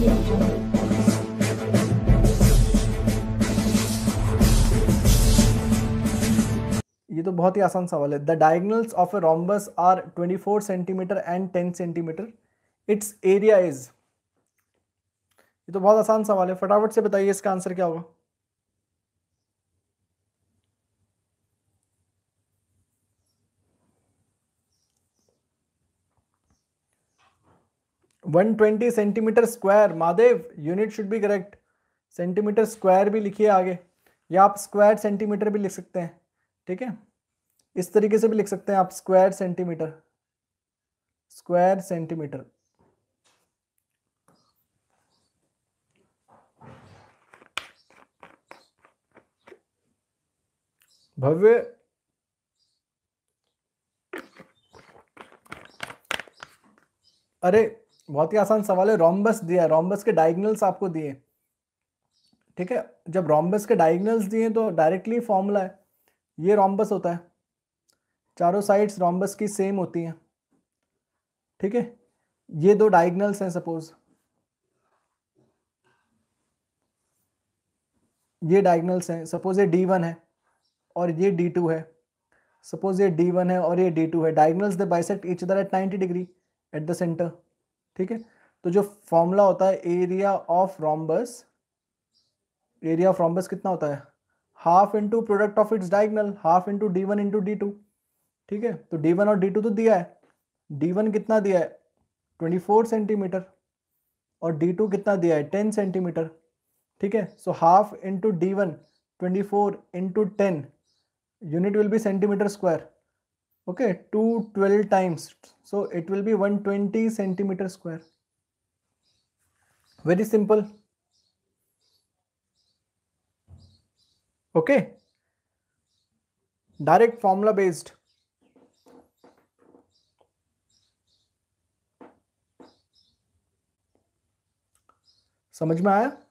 ये तो बहुत ही आसान सवाल है the diagonals of a rhombus are 24 centimeter and 10 centimeter its area is ये तो बहुत आसान सवाल है फटाफट से बताइए इसका आंसर क्या होगा 120 centimeter square Mahadev unit should be correct centimeter square भी लिखिए आगे या आप स्क्वायर सेंटीमीटर भी लिख सकते हैं ठीक है इस तरीके से भी लिख सकते हैं आप square centimeter square centimeter Bhavya अरे बहुत ही आसान सवाल है रोम्बस दिया रोम्बस के डायग्नल्स आपको दिए ठीक है जब रोम्बस के डायग्नल्स दिए तो डायरेक्टली फॉर्मूला है ये रोम्बस होता है चारों साइड्स रोम्बस की सेम होती हैं ठीक है थीके? ये दो डायग्नल्स हैं सपोज ये डायग्नल्स हैं सपोज ये डी वन है और ये डी टू है सपोज ये डी वन है और ये डी टू है diagonals they bisect each other at ninety degree at the center ठीक है तो जो फॉर्मूला होता है area of rhombus area of rhombus कितना होता है half into product of its diagonal half into D one into D two ठीक है तो डी वन और डी टू तो दिया है डी वन कितना दिया है ट्वेंटी फोर सेंटीमीटर और डी टू कितना दिया है टेन सेंटीमीटर ठीक है so half into D one twenty four into ten unit will be centimeter square okay 2 12 times so it will be 120 cm square very simple okay direct formula based समझ में आया